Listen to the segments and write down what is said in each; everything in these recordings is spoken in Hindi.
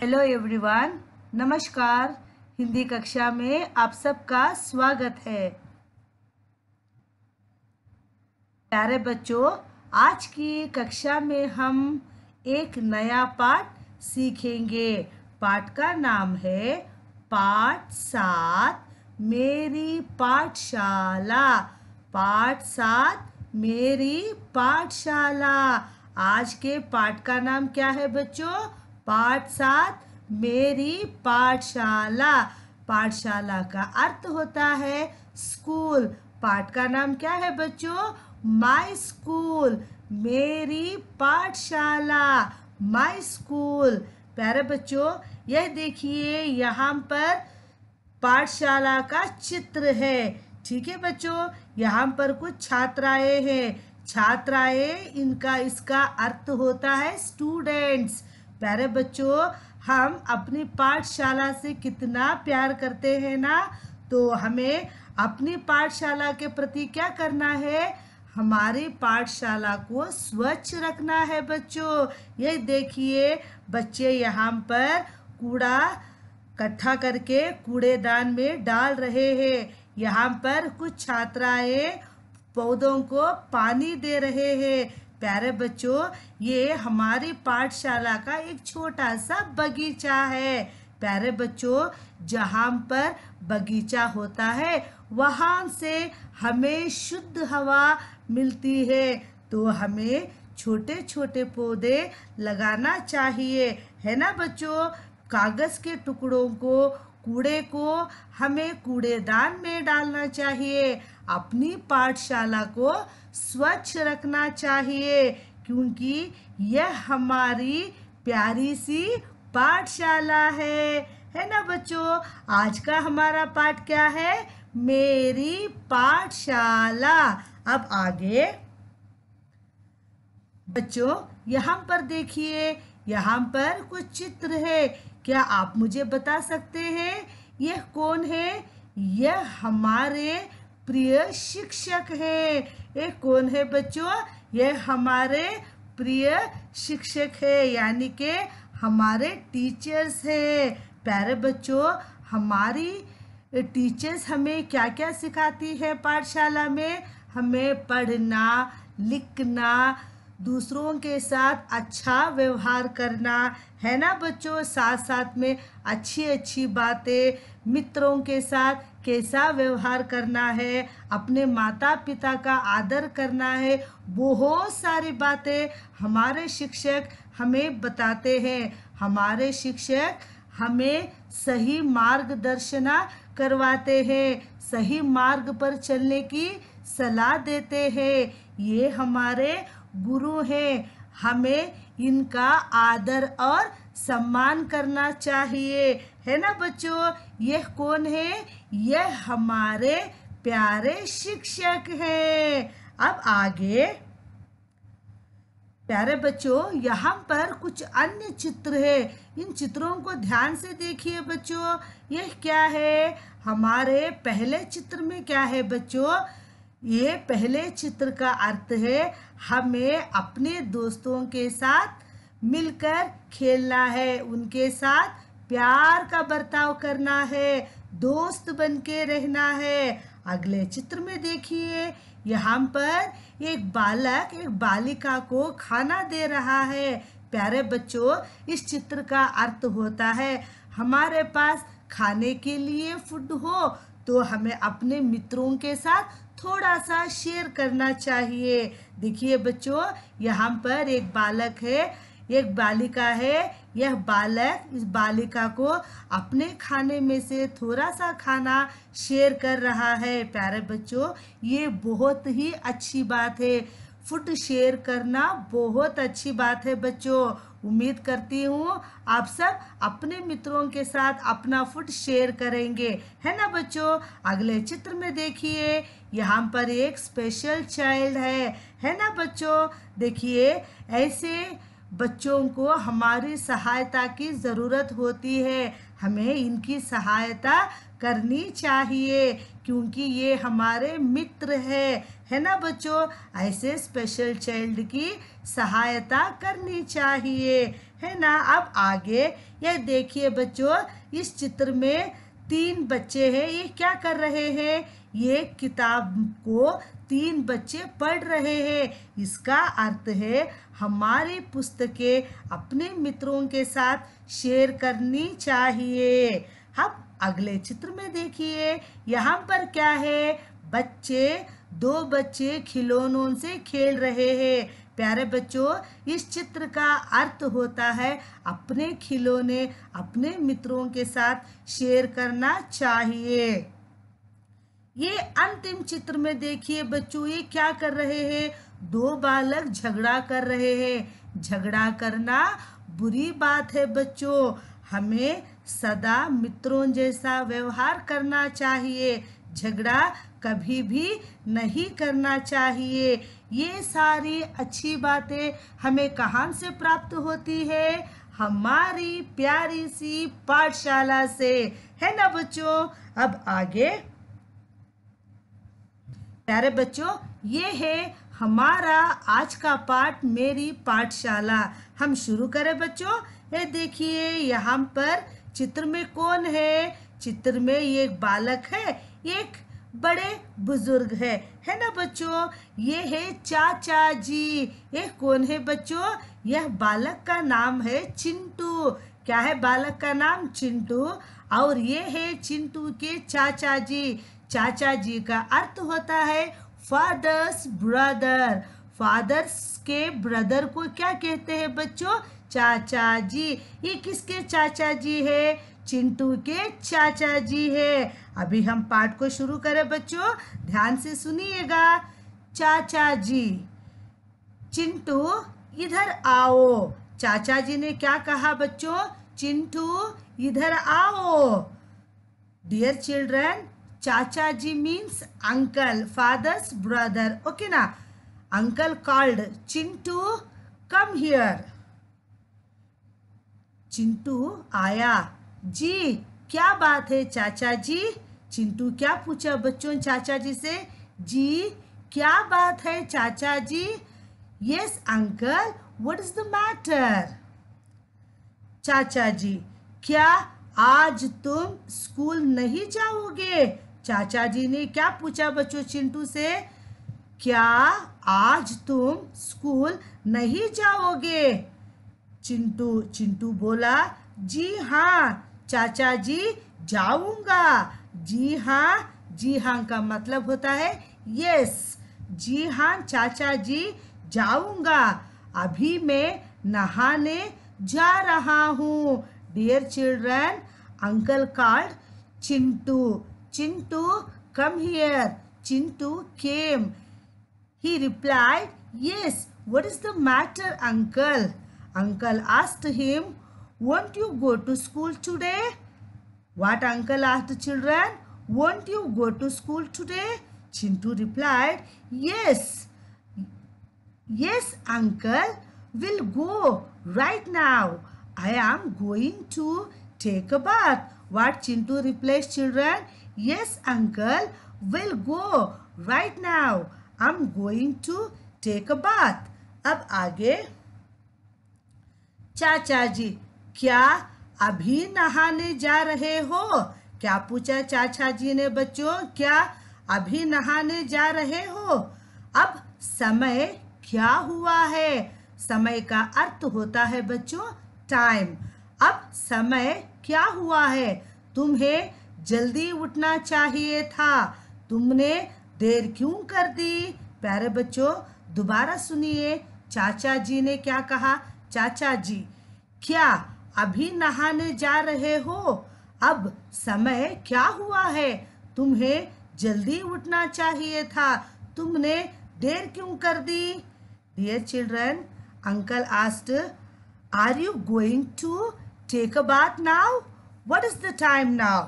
हेलो एवरीवन नमस्कार हिंदी कक्षा में आप सबका स्वागत है प्यारे बच्चों आज की कक्षा में हम एक नया पाठ सीखेंगे पाठ का नाम है पाठ सात मेरी पाठशाला पाठ सात मेरी पाठशाला आज के पाठ का नाम क्या है बच्चों पाठ सात मेरी पाठशाला पाठशाला का अर्थ होता है स्कूल पाठ का नाम क्या है बच्चों माय स्कूल मेरी पाठशाला माय स्कूल प्यारे बच्चों यह देखिए यहाँ पर पाठशाला का चित्र है ठीक है बच्चों यहाँ पर कुछ छात्राएं हैं छात्राएं इनका इसका अर्थ होता है स्टूडेंट्स प्यारे बच्चों हम अपनी पाठशाला से कितना प्यार करते हैं ना तो हमें अपनी पाठशाला के प्रति क्या करना है हमारी पाठशाला को स्वच्छ रखना है बच्चों ये देखिए बच्चे यहाँ पर कूड़ा इकट्ठा करके कूड़ेदान में डाल रहे हैं यहाँ पर कुछ छात्राएं पौधों को पानी दे रहे हैं प्यारे बच्चों ये हमारी पाठशाला का एक छोटा सा बगीचा है प्यारे बच्चों जहाँ पर बगीचा होता है वहाँ से हमें शुद्ध हवा मिलती है तो हमें छोटे छोटे पौधे लगाना चाहिए है ना बच्चों कागज़ के टुकड़ों को कूड़े को हमें कूड़ेदान में डालना चाहिए अपनी पाठशाला को स्वच्छ रखना चाहिए क्योंकि यह हमारी प्यारी सी पाठशाला है है ना बच्चों आज का हमारा पाठ क्या है मेरी पाठशाला अब आगे बच्चों यहाँ पर देखिए यहाँ पर कुछ चित्र है क्या आप मुझे बता सकते हैं यह कौन है यह हमारे प्रिय शिक्षक है यह कौन है बच्चों यह हमारे प्रिय शिक्षक है यानी के हमारे टीचर्स है प्यारे बच्चों हमारी टीचर्स हमें क्या क्या सिखाती है पाठशाला में हमें पढ़ना लिखना दूसरों के साथ अच्छा व्यवहार करना है ना बच्चों साथ साथ में अच्छी अच्छी बातें मित्रों के साथ कैसा व्यवहार करना है अपने माता पिता का आदर करना है बहुत सारी बातें हमारे शिक्षक हमें बताते हैं हमारे शिक्षक हमें सही मार्गदर्शना करवाते हैं सही मार्ग पर चलने की सलाह देते हैं ये हमारे गुरु हैं हमें इनका आदर और सम्मान करना चाहिए है ना बच्चों यह कौन है यह हमारे प्यारे शिक्षक हैं अब आगे प्यारे बच्चों यहाँ पर कुछ अन्य चित्र है इन चित्रों को ध्यान से देखिए बच्चों यह क्या है हमारे पहले चित्र में क्या है बच्चों ये पहले चित्र का अर्थ है हमें अपने दोस्तों के साथ मिलकर खेलना है उनके साथ प्यार का बर्ताव करना है दोस्त बन के रहना है अगले चित्र में देखिए यहाँ पर एक बालक एक बालिका को खाना दे रहा है प्यारे बच्चों इस चित्र का अर्थ होता है हमारे पास खाने के लिए फूड हो तो हमें अपने मित्रों के साथ थोड़ा सा शेयर करना चाहिए देखिए बच्चों यहाँ पर एक बालक है एक बालिका है यह बालक इस बालिका को अपने खाने में से थोड़ा सा खाना शेयर कर रहा है प्यारे बच्चों ये बहुत ही अच्छी बात है फुट शेयर करना बहुत अच्छी बात है बच्चों उम्मीद करती हूँ आप सब अपने मित्रों के साथ अपना फुट शेयर करेंगे है ना बच्चों अगले चित्र में देखिए यहाँ पर एक स्पेशल चाइल्ड है है ना बच्चों देखिए ऐसे बच्चों को हमारी सहायता की ज़रूरत होती है हमें इनकी सहायता करनी चाहिए क्योंकि ये हमारे मित्र है है ना बच्चों ऐसे स्पेशल चाइल्ड की सहायता करनी चाहिए है ना अब आगे यह देखिए बच्चों इस चित्र में तीन बच्चे हैं ये क्या कर रहे हैं ये किताब को तीन बच्चे पढ़ रहे हैं इसका अर्थ है हमारी पुस्तकें अपने मित्रों के साथ शेयर करनी चाहिए हम अगले चित्र में देखिए यहाँ पर क्या है बच्चे दो बच्चे खिलौनों से खेल रहे हैं प्यारे बच्चों इस चित्र का अर्थ होता है अपने खिलौने अपने मित्रों के साथ शेयर करना चाहिए ये अंतिम चित्र में देखिए बच्चों ये क्या कर रहे हैं दो बालक झगड़ा कर रहे हैं झगड़ा करना बुरी बात है बच्चों हमें सदा मित्रों जैसा व्यवहार करना चाहिए झगड़ा कभी भी नहीं करना चाहिए ये सारी अच्छी बातें हमें कहाँ से प्राप्त होती है हमारी प्यारी सी पाठशाला से है ना बच्चों अब आगे प्यारे बच्चों ये है हमारा आज का पाठ मेरी पाठशाला हम शुरू करें बच्चों ये देखिए यहाँ पर चित्र में कौन है चित्र में ये एक बालक है एक बड़े बुजुर्ग है है ना बच्चों ये है चाचा जी ये कौन है बच्चों यह बालक का नाम है चिंटू क्या है बालक का नाम चिंटू और ये है चिंटू के चाचा जी चाचा जी का अर्थ होता है फादर्स ब्रदर फादर्स के ब्रदर को क्या कहते हैं बच्चों चाचा जी ये किसके चाचा जी है चिंटू के चाचा जी है अभी हम पाठ को शुरू करें बच्चों ध्यान से सुनिएगा चाचा जी चिंटू इधर आओ चाचा जी ने क्या कहा बच्चों चिंटू इधर आओ डियर चिल्ड्रन चाचा जी means uncle father's brother okay ना uncle called Chintu come here Chintu आया जी क्या बात है चाचा जी चिंटू क्या पूछा बच्चों चाचा जी से जी क्या बात है चाचा जी yes uncle what is the matter चाचा जी क्या आज तुम स्कूल नहीं जाओगे चाचा जी ने क्या पूछा बच्चों चिंटू से क्या आज तुम स्कूल नहीं जाओगे चिंटू चिंटू बोला जी हाँ चाचा जी जाऊंगा जी हाँ जी हाँ का मतलब होता है यस जी हाँ चाचा जी जाऊंगा अभी मैं नहाने जा रहा हूँ dear children uncle called Chintu Chintu come here Chintu came he replied yes what is the matter uncle Uncle asked him, Won't you go to school today? What uncle asked the children? Won't you go to school today? Chintu replied, Yes. Yes, uncle. will go right now. I am going to take a bath. What Chintu replies children? Yes, uncle. will go right now. I'm going to take a bath. अब आगे चाचा जी क्या अभी नहाने जा रहे हो क्या पूछा चाचा जी ने बच्चों क्या अभी नहाने जा रहे हो अब समय क्या हुआ है समय का अर्थ होता है बच्चों टाइम अब समय क्या हुआ है तुम्हें जल्दी उठना चाहिए था तुमने देर क्यों कर दी प्यारे बच्चों दोबारा सुनिए चाचा जी ने क्या कहा चाचा जी क्या अभी नहाने जा रहे हो अब समय क्या हुआ है तुम्हें जल्दी उठना चाहिए था तुमने देर क्यों कर दी dear children uncle asked are you going to take a bath now what is the time now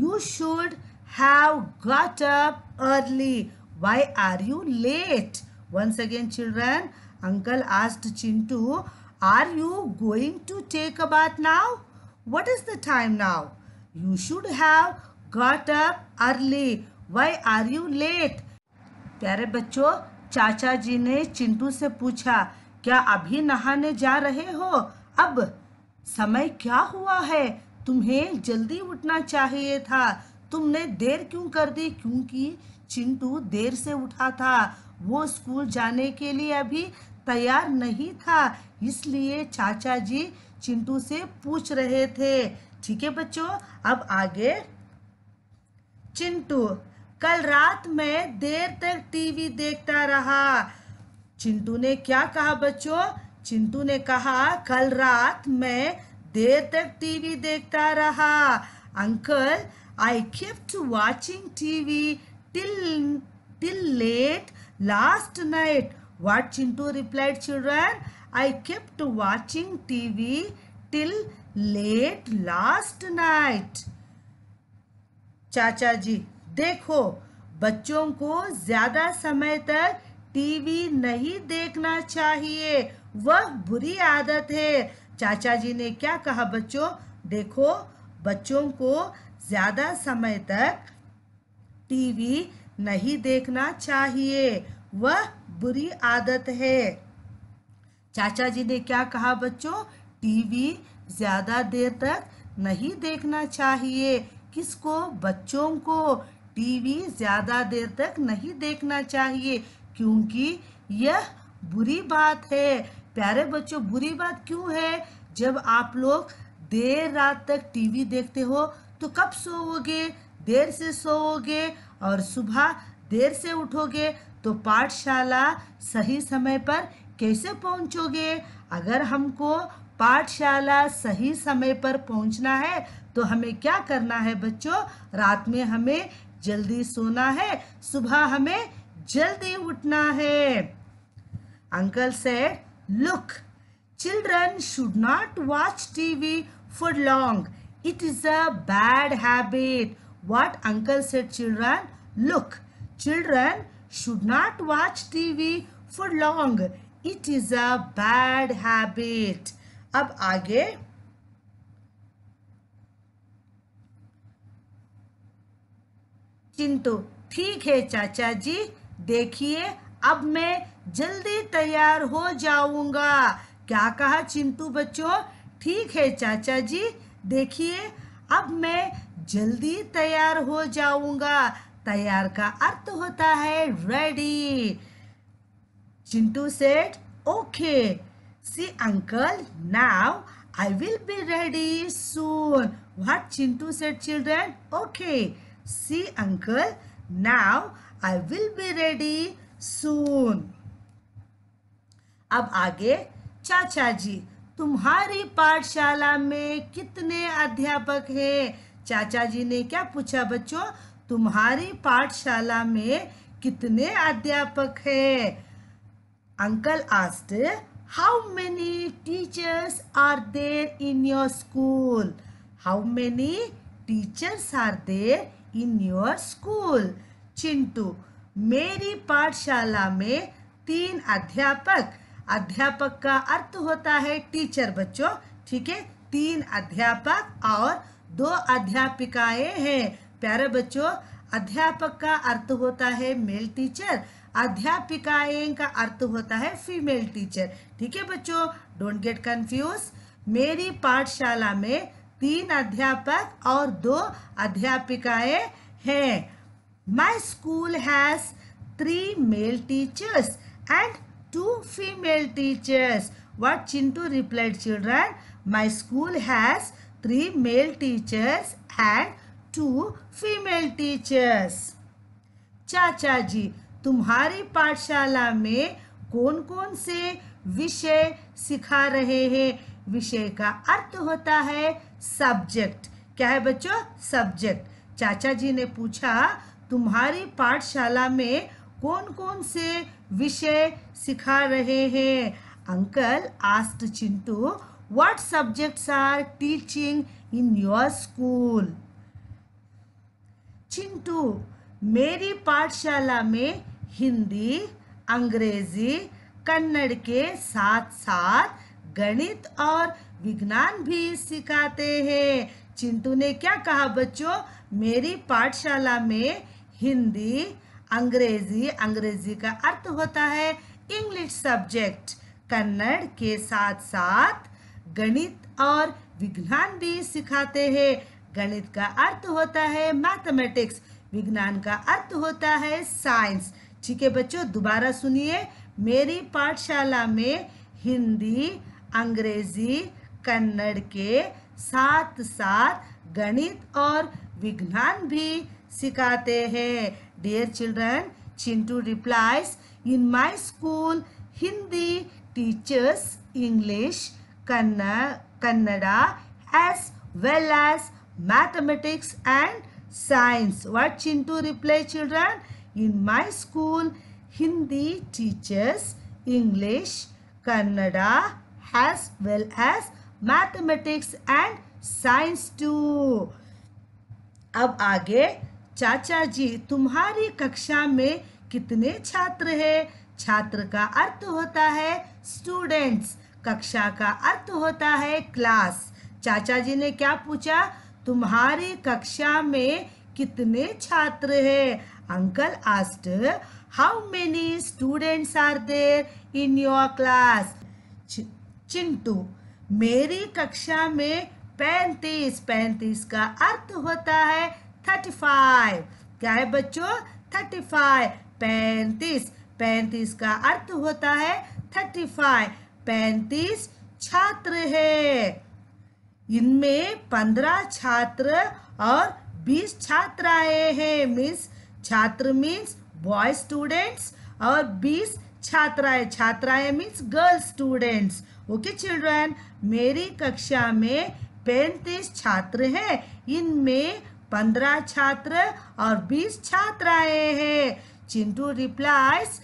you should have got up early why are you late once again children uncle asked Chintu Are you going to take a bath now? What is the time now? You should have got up early. Why are you late? प्यारे बच्चों चाचा जी ने चिंटू से पूछा क्या अभी नहाने जा रहे हो अब समय क्या हुआ है तुम्हें जल्दी उठना चाहिए था तुमने देर क्यों कर दी क्योंकि चिंटू देर से उठा था वो स्कूल जाने के लिए अभी तैयार नहीं था इसलिए चाचा जी चिंटू से पूछ रहे थे ठीक है बच्चों अब आगे चिंटू कल रात में देर तक टीवी देखता रहा चिंटू ने क्या कहा बच्चों चिंटू ने कहा कल रात में देर तक टीवी देखता रहा uncle I kept watching TV till till late last night What Chintu replied, children, I kept watching TV till late last night. chacha ji देखो बच्चों को ज्यादा समय तक टीवी नहीं देखना चाहिए वह बुरी आदत है चाचा जी ने क्या कहा बच्चों देखो बच्चों को ज्यादा समय तक टीवी नहीं देखना चाहिए वह बुरी आदत है चाचा जी ने क्या कहा बच्चों टीवी ज़्यादा देर तक नहीं देखना चाहिए किसको बच्चों को टीवी ज़्यादा देर तक नहीं देखना चाहिए क्योंकि यह बुरी बात है प्यारे बच्चों बुरी बात क्यों है जब आप लोग देर रात तक टीवी देखते हो तो कब सोओगे देर से सोओगे और सुबह देर से उठोगे तो पाठशाला सही समय पर कैसे पहुंचोगे अगर हमको पाठशाला सही समय पर पहुंचना है तो हमें क्या करना है बच्चों रात में हमें जल्दी सोना है सुबह हमें जल्दी उठना है uncle said look children should not watch TV for long it is a bad habit what uncle said children look children should not watch TV for long. It is a bad habit. अब आगे चिंटू ठीक है चाचा जी देखिए अब मैं जल्दी तैयार हो जाऊंगा क्या कहा चिंटू बच्चों ठीक है चाचा जी देखिए अब मैं जल्दी तैयार हो जाऊंगा तैयार का अर्थ होता है ready Chintu said okay see uncle now I will be ready soon what Chintu said children okay see uncle now I will be ready soon अब आगे चाचा जी तुम्हारी पाठशाला में कितने अध्यापक हैं चाचा जी ने क्या पूछा बच्चों तुम्हारी पाठशाला में कितने अध्यापक है uncle asked how many teachers are there in your school how many teachers are there in your school Chintu मेरी पाठशाला में तीन अध्यापक अध्यापक का अर्थ होता है टीचर बच्चों ठीक है तीन अध्यापक और दो अध्यापिकाएं हैं प्यारे बच्चों अध्यापक का अर्थ होता है मेल टीचर अध्यापिकाएं का अर्थ होता है फीमेल टीचर ठीक है बच्चों डोंट गेट कंफ्यूज मेरी पाठशाला में तीन अध्यापक और दो अध्यापिकाएं हैं my school has three male teachers and two female teachers What टू replied children my school has three male teachers and two female teachers चाचा जी तुम्हारी पाठशाला में कौन कौन से विषय सिखा रहे हैं विषय का अर्थ होता है सब्जेक्ट क्या है बच्चों सब्जेक्ट चाचा जी ने पूछा तुम्हारी पाठशाला में कौन कौन से विषय सिखा रहे हैं uncle asked Chintu what subjects are teaching in your school Chintu मेरी पाठशाला में हिंदी अंग्रेजी कन्नड़ के साथ साथ गणित और विज्ञान भी सिखाते हैं चिंटू ने क्या कहा बच्चों मेरी पाठशाला में हिंदी अंग्रेजी अंग्रेजी का अर्थ होता है इंग्लिश सब्जेक्ट कन्नड़ के साथ साथ गणित और विज्ञान भी सिखाते हैं गणित का अर्थ होता है मैथमेटिक्स विज्ञान का अर्थ होता है साइंस ठीक है बच्चों दोबारा सुनिए मेरी पाठशाला में हिंदी अंग्रेजी कन्नड़ के साथ साथ गणित और विज्ञान भी सिखाते हैं dear children Chintu replies in my school Hindi teachers English Kannada as well as mathematics and science. What Chintu reply children? In my school, Hindi teaches English, Kannada as well as mathematics and science too. ab aage chacha ji tumhari kaksha mein kitne chhatra hai छात्र का अर्थ होता है स्टूडेंट्स कक्षा का अर्थ होता है क्लास चाचा जी ने क्या पूछा तुम्हारी कक्षा में कितने छात्र हैं uncle asked how many students are there in your class Chintu मेरी कक्षा में पैंतीस पैंतीस का अर्थ होता है थर्टी फाइव क्या है बच्चों थर्टी फाइव पैंतीस पैंतीस का अर्थ होता है थर्टी फाइव पैंतीस छात्र है इनमें पंद्रह छात्र और बीस छात्राएं हैं मीन्स छात्र मीन्स बॉय स्टूडेंट्स और बीस छात्राएं छात्राएं means girl students okay children मेरी कक्षा में पैंतीस छात्र हैं इनमें पंद्रह छात्र और बीस छात्राएं हैं Chintu replies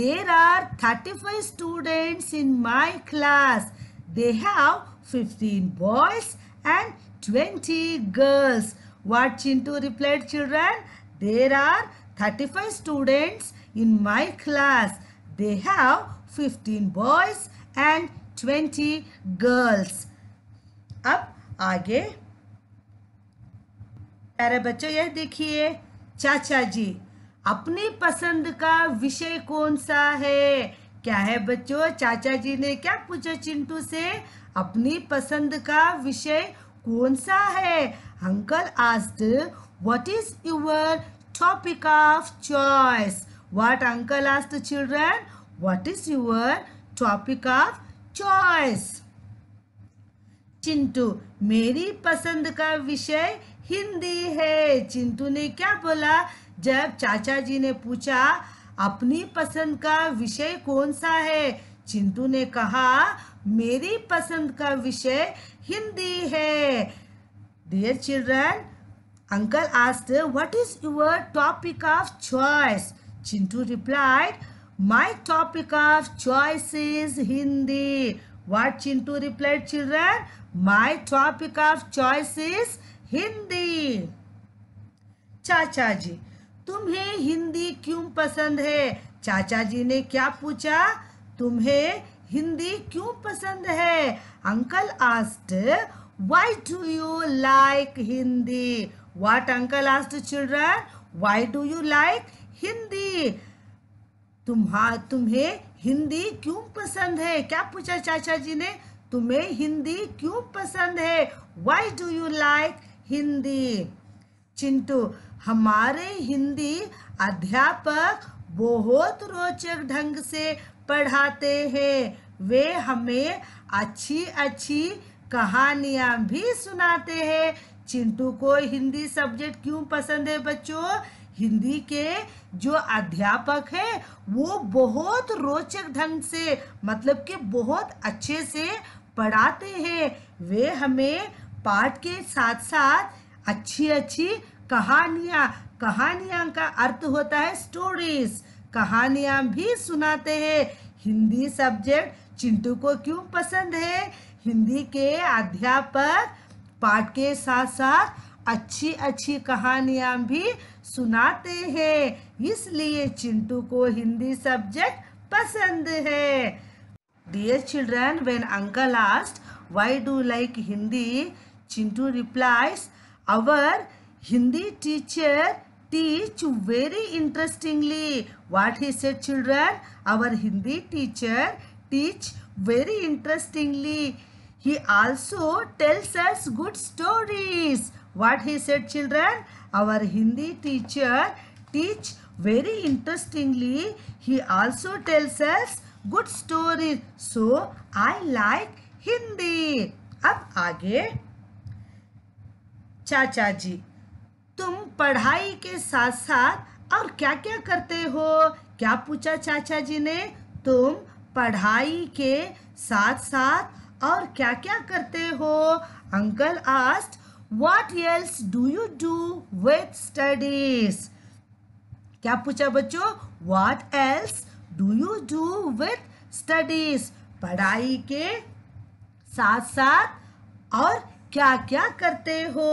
there are thirty five students in my class they have fifteen boys and twenty girls. What Chintu replied children, there are thirty-five students in my class. They have fifteen boys and twenty girls. अब आगे अरे बच्चों यह देखिए चाचा जी अपनी पसंद का विषय कौन सा है क्या है बच्चों चाचा जी ने क्या पूछा चिंटू से अपनी पसंद का विषय कौन सा है uncle asked what is your topic of choice what uncle asked children what is your topic of choice Chintu मेरी पसंद का विषय हिंदी है चिंटू ने क्या बोला जब चाचा जी ने पूछा अपनी पसंद का विषय कौन सा है चिंटू ने कहा मेरी पसंद का विषय हिंदी है dear children uncle asked what is your topic of choice Chintu replied my topic of choice is Hindi what Chintu replied children my topic of choice is Hindi चाचा जी तुम्हें हिंदी क्यों पसंद है चाचा जी ने क्या पूछा तुम्हें हिंदी क्यों पसंद है uncle asked why do you like hindi what uncle asked children why do you like hindi तुम्हा तुम्हें हिंदी क्यों पसंद है क्या पूछा चाचा जी ने तुम्हें हिंदी क्यों पसंद है why do you like Hindi Chintu हमारे हिंदी अध्यापक बहुत रोचक ढंग से पढ़ाते हैं वे हमें अच्छी अच्छी कहानियाँ भी सुनाते हैं चिंटू को हिंदी सब्जेक्ट क्यों पसंद है बच्चों हिंदी के जो अध्यापक है वो बहुत रोचक ढंग से मतलब कि बहुत अच्छे से पढ़ाते हैं वे हमें पाठ के साथ साथ अच्छी अच्छी कहानियाँ कहानियाँ का अर्थ होता है स्टोरीज कहानियाँ भी सुनाते हैं हिंदी सब्जेक्ट चिंटू को क्यों पसंद है हिंदी के अध्यापक पाठ के साथ साथ अच्छी अच्छी कहानियाँ भी सुनाते हैं इसलिए चिंटू को हिंदी सब्जेक्ट पसंद है dear children when uncle asked why do like Hindi Chintu replies our Hindi teacher teach very interestingly. What he said children? Our Hindi teacher teach very interestingly. He also tells us good stories. What he said children? Our Hindi teacher teach very interestingly. He also tells us good stories. So I like Ab अब आगे चाचा जी तुम पढ़ाई के साथ साथ और क्या क्या करते हो क्या पूछा चाचा जी ने तुम पढ़ाई के साथ साथ और क्या क्या करते हो uncle asked what else do you do with studies क्या पूछा बच्चों what else do you do with studies पढ़ाई के साथ साथ और क्या क्या करते हो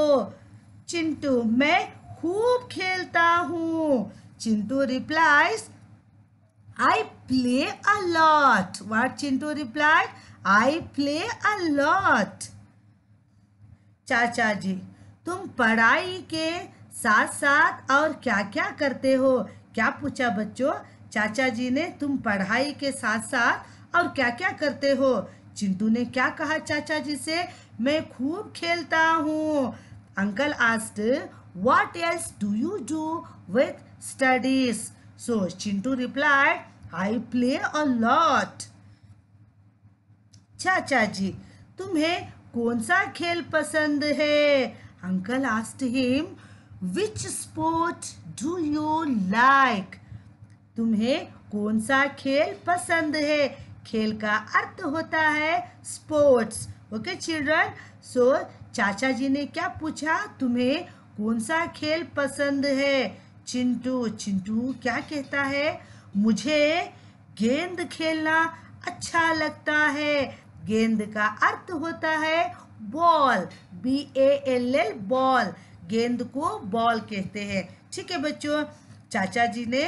चिंटू मैं खूब खेलता हूँ Chintu replies I play a lot what Chintu reply I play a lot चाचा जी तुम पढ़ाई के साथ साथ और क्या क्या करते हो क्या पूछा बच्चों चाचा जी ने तुम पढ़ाई के साथ साथ और क्या क्या करते हो चिंटू ने क्या कहा चाचा जी से मैं खूब खेलता हूँ Uncle asked, what else do you do with studies? So Chintu replied, I play a lot. चाचा जी तुम्हें कौन सा खेल पसंद है uncle asked him which sport do you like तुम्हें कौन सा खेल पसंद है खेल का अर्थ होता है स्पोर्ट्स ओके चिल्ड्रन सो चाचा जी ने क्या पूछा तुम्हें कौन सा खेल पसंद है चिंटू चिंटू क्या कहता है मुझे गेंद खेलना अच्छा लगता है गेंद का अर्थ होता है ball B A L L ball गेंद को बॉल कहते हैं ठीक है बच्चों चाचा जी ने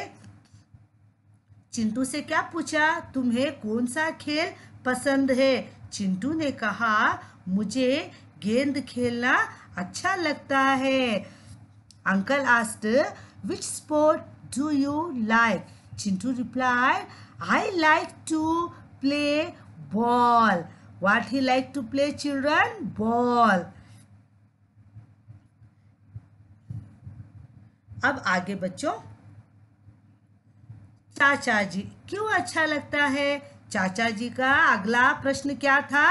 चिंटू से क्या पूछा तुम्हें कौन सा खेल पसंद है चिंटू ने कहा मुझे गेंद खेलना अच्छा लगता है uncle asked which sport do you like Chintu reply I like to play ball what he like to play children ball अब आगे बच्चों चाचा जी क्यों अच्छा लगता है चाचा जी का अगला प्रश्न क्या था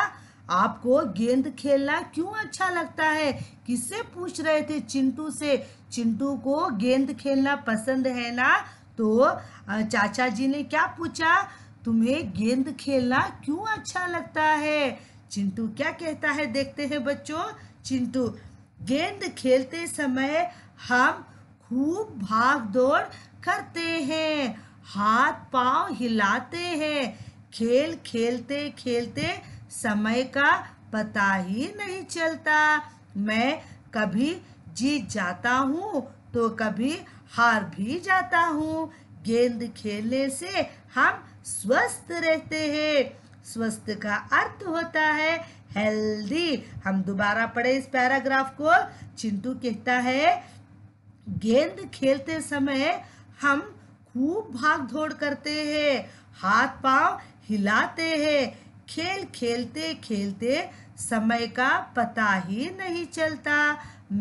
आपको गेंद खेलना क्यों अच्छा लगता है किससे पूछ रहे थे चिंटू से चिंटू को गेंद खेलना पसंद है ना तो चाचा जी ने क्या पूछा तुम्हें गेंद खेलना क्यों अच्छा लगता है चिंटू क्या कहता है देखते हैं बच्चों चिंटू गेंद खेलते समय हम खूब भाग दौड़ करते हैं हाथ पांव हिलाते हैं खेल खेलते खेलते समय का पता ही नहीं चलता मैं कभी जीत जाता हूँ तो कभी हार भी जाता हूँ गेंद खेलने से हम स्वस्थ रहते हैं स्वस्थ का अर्थ होता है हेल्दी हम दोबारा पढ़े इस पैराग्राफ को चिंटू कहता है गेंद खेलते समय हम खूब भाग दौड़ करते हैं हाथ पांव हिलाते हैं खेल खेलते खेलते समय का पता ही नहीं चलता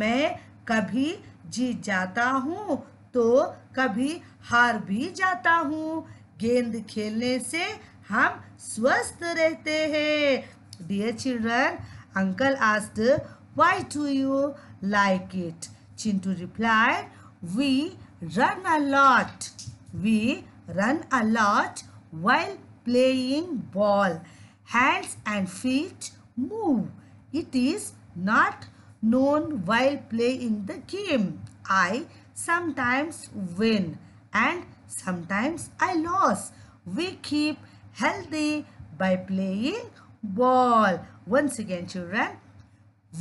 मैं कभी जीत जाता हूँ तो कभी हार भी जाता हूँ गेंद खेलने से हम स्वस्थ रहते हैं dear children uncle asked why to you like it Chintu reply we run a lot we run a lot while playing ball hands and feet move. It is not known while playing the game. I sometimes win and sometimes I lose. We keep healthy by playing ball. Once again children,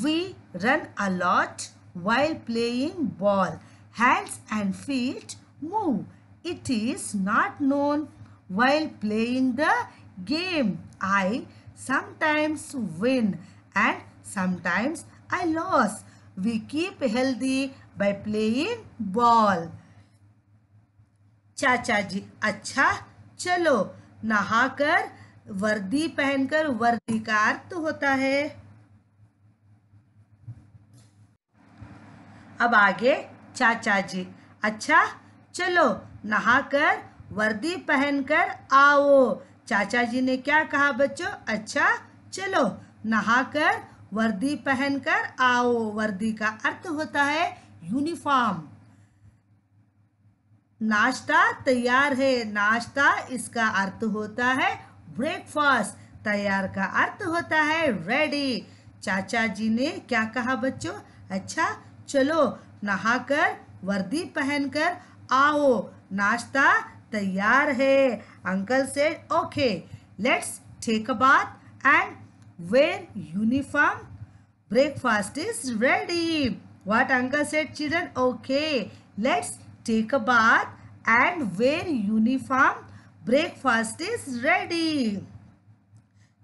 we run a lot while playing ball. Hands and feet move. It is not known while playing the game. I sometimes win and sometimes I lose. We keep healthy by playing ball. चाचा जी अच्छा चलो नहाकर वर्दी पहनकर वर्दी का अर्थ तो होता है अब आगे चाचा जी अच्छा चलो नहाकर वर्दी पहनकर आओ चाचा जी ने क्या कहा बच्चों अच्छा चलो नहाकर वर्दी पहनकर आओ वर्दी का अर्थ होता है यूनिफॉर्म नाश्ता तैयार है नाश्ता इसका अर्थ होता है ब्रेकफास्ट तैयार का अर्थ होता है रेडी चाचा जी ने क्या कहा बच्चों अच्छा चलो नहाकर वर्दी पहनकर आओ नाश्ता तैयार है Uncle said, okay, let's take a bath and wear uniform. Breakfast is ready. What uncle said, children? Okay, let's take a bath and wear uniform. Breakfast is ready.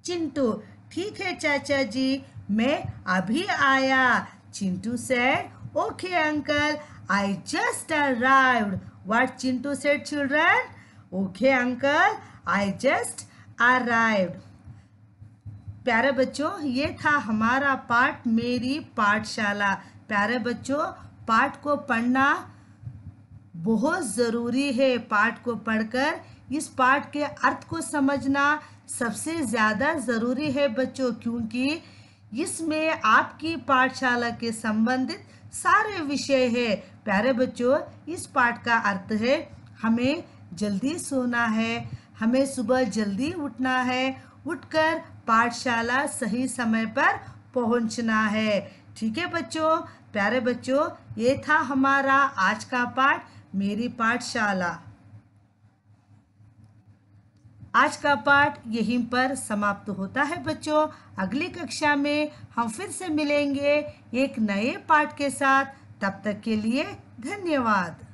Chintu ठीक है चाचा जी मैं अभी आया Chintu said okay uncle I just arrived what Chintu said children okay uncle I just arrived प्यारे बच्चों ये था हमारा पाठ मेरी पाठशाला प्यारे बच्चों पाठ को पढ़ना बहुत ज़रूरी है पाठ को पढ़कर इस पाठ के अर्थ को समझना सबसे ज़्यादा ज़रूरी है बच्चों क्योंकि इसमें आपकी पाठशाला के संबंधित सारे विषय है प्यारे बच्चों इस पाठ का अर्थ है हमें जल्दी सोना है हमें सुबह जल्दी उठना है उठकर पाठशाला सही समय पर पहुंचना है ठीक है बच्चों प्यारे बच्चों ये था हमारा आज का पाठ मेरी पाठशाला आज का पाठ यहीं पर समाप्त होता है बच्चों अगली कक्षा में हम फिर से मिलेंगे एक नए पाठ के साथ तब तक के लिए धन्यवाद